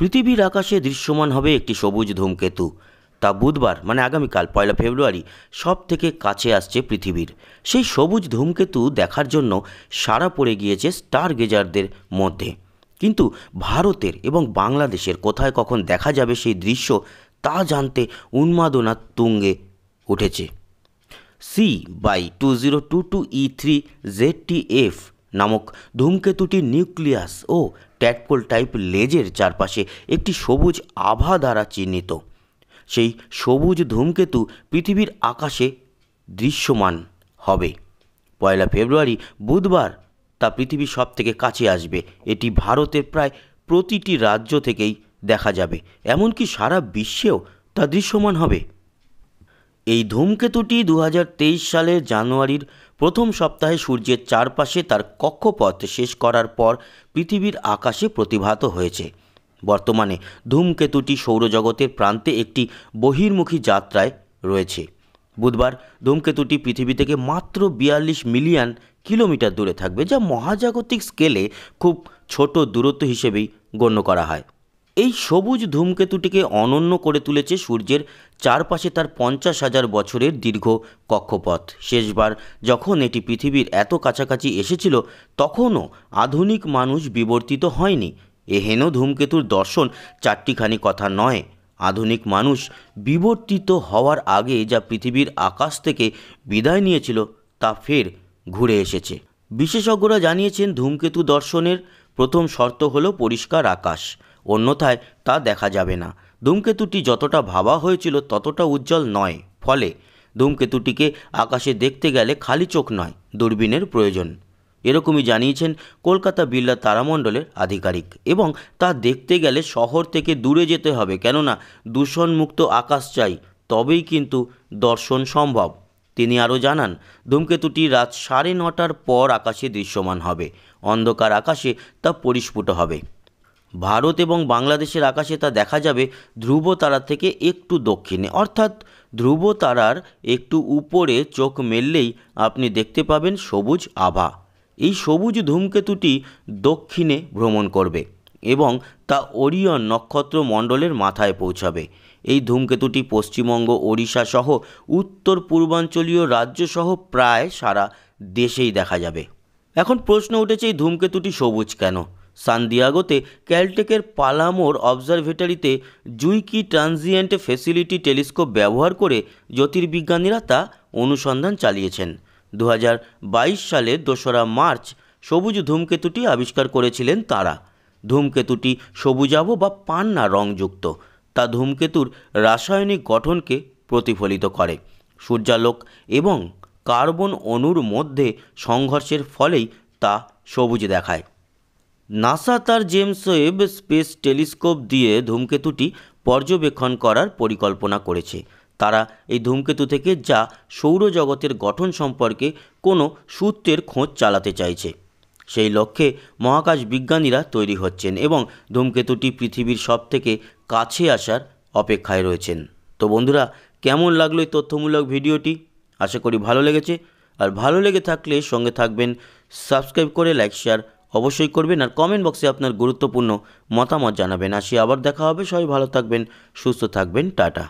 পৃথিবীর আকাশে দৃশ্যমান হবে একটি সবুজ ধূমকেতু তা বুধবার মানে আগামীকাল পয়লা ফেব্রুয়ারি সব থেকে কাছে আসছে পৃথিবীর সেই সবুজ ধূমকেতু দেখার জন্য সারা পড়ে গিয়েছে স্টার গেজারদের মধ্যে কিন্তু ভারতের এবং বাংলাদেশের কোথায় কখন দেখা যাবে সেই দৃশ্য তা জানতে উন্মাদনা তুঙ্গে উঠেছে C by two zero two two E three Z T F নামক ধূমকেতুটির নিউক্লিয়াস ও ট্যাটপোল টাইপ লেজের চারপাশে একটি সবুজ আভা দ্বারা চিহ্নিত সেই সবুজ ধূমকেতু পৃথিবীর আকাশে দৃশ্যমান হবে পয়লা ফেব্রুয়ারি বুধবার তা পৃথিবীর সব থেকে কাছে আসবে এটি ভারতের প্রায় প্রতিটি রাজ্য থেকেই দেখা যাবে এমনকি সারা বিশ্বেও তা দৃশ্যমান হবে এই ধূমকেতুটি দু সালের জানুয়ারির প্রথম সপ্তাহে সূর্যের চারপাশে তার কক্ষপথ শেষ করার পর পৃথিবীর আকাশে প্রতিভাত হয়েছে বর্তমানে ধূমকেতুটি সৌরজগতের প্রান্তে একটি বহির্মুখী যাত্রায় রয়েছে বুধবার ধূমকেতুটি পৃথিবী থেকে মাত্র বিয়াল্লিশ মিলিয়ন কিলোমিটার দূরে থাকবে যা মহাজাগতিক স্কেলে খুব ছোট দূরত্ব হিসেবেই গণ্য করা হয় এই সবুজ ধূমকেতুটিকে অনন্য করে তুলেছে সূর্যের চারপাশে তার পঞ্চাশ হাজার বছরের দীর্ঘ কক্ষপথ শেষবার যখন এটি পৃথিবীর এত কাছাকাছি এসেছিল তখনও আধুনিক মানুষ বিবর্তিত হয়নি এহেন ধূমকেতুর দর্শন চারটিখানি কথা নয় আধুনিক মানুষ বিবর্তিত হওয়ার আগে যা পৃথিবীর আকাশ থেকে বিদায় নিয়েছিল তা ফের ঘুরে এসেছে বিশেষজ্ঞরা জানিয়েছেন ধূমকেতু দর্শনের প্রথম শর্ত হল পরিষ্কার আকাশ অন্যথায় তা দেখা যাবে না ধূমকেতুটি যতটা ভাবা হয়েছিল ততটা উজ্জ্বল নয় ফলে ধূমকেতুটিকে আকাশে দেখতে গেলে খালি চোখ নয় দূরবীনের প্রয়োজন এরকমই জানিয়েছেন কলকাতা বিড়লা তারামণ্ডলের আধিকারিক এবং তা দেখতে গেলে শহর থেকে দূরে যেতে হবে কেননা দূষণমুক্ত আকাশ চাই তবেই কিন্তু দর্শন সম্ভব তিনি আরও জানান ধূমকেতুটি রাত সাড়ে নটার পর আকাশে দৃশ্যমান হবে অন্ধকার আকাশে তা পরিস্ফুট হবে ভারত এবং বাংলাদেশের আকাশে তা দেখা যাবে ধ্রুব তারা থেকে একটু দক্ষিণে অর্থাৎ ধ্রুব তারার একটু উপরে চোখ মেললেই আপনি দেখতে পাবেন সবুজ আভা এই সবুজ ধূমকেতুটি দক্ষিণে ভ্রমণ করবে এবং তা ওরিয়ন নক্ষত্র মণ্ডলের মাথায় পৌঁছাবে এই ধূমকেতুটি পশ্চিমবঙ্গ ওড়িশা সহ উত্তর পূর্বাঞ্চলীয় রাজ্য সহ প্রায় সারা দেশেই দেখা যাবে এখন প্রশ্ন উঠেছে এই ধূমকেতুটি সবুজ কেন দিয়াগোতে ক্যালটেকের পালামোর অবজারভেটরিতে জুইকি ট্রানজিয়েন্ট ফেসিলিটি টেলিস্কোপ ব্যবহার করে জ্যোতির্বিজ্ঞানীরা তা অনুসন্ধান চালিয়েছেন দু সালে দোসরা মার্চ সবুজ ধূমকেতুটি আবিষ্কার করেছিলেন তারা ধূমকেতুটি সবুজাভ বা পান্না রংযুক্ত তা ধূমকেতুর রাসায়নিক গঠনকে প্রতিফলিত করে সূর্যালোক এবং কার্বন অণুর মধ্যে সংঘর্ষের ফলেই তা সবুজ দেখায় নাসা তার জেমস ওয়েব স্পেস টেলিস্কোপ দিয়ে ধূমকেতুটি পর্যবেক্ষণ করার পরিকল্পনা করেছে তারা এই ধূমকেতু থেকে যা সৌরজগতের গঠন সম্পর্কে কোনো সূত্রের খোঁজ চালাতে চাইছে সেই লক্ষ্যে মহাকাশ বিজ্ঞানীরা তৈরি হচ্ছেন এবং ধূমকেতুটি পৃথিবীর সবথেকে কাছে আসার অপেক্ষায় রয়েছেন তো বন্ধুরা কেমন লাগলো এই তথ্যমূলক ভিডিওটি আশা করি ভালো লেগেছে আর ভালো লেগে থাকলে সঙ্গে থাকবেন সাবস্ক্রাইব করে লাইক শেয়ার অবশ্যই করবেন আর কমেন্ট বক্সে আপনার গুরুত্বপূর্ণ মতামত জানাবেন আসি আবার দেখা হবে সবাই ভালো থাকবেন সুস্থ থাকবেন টাটা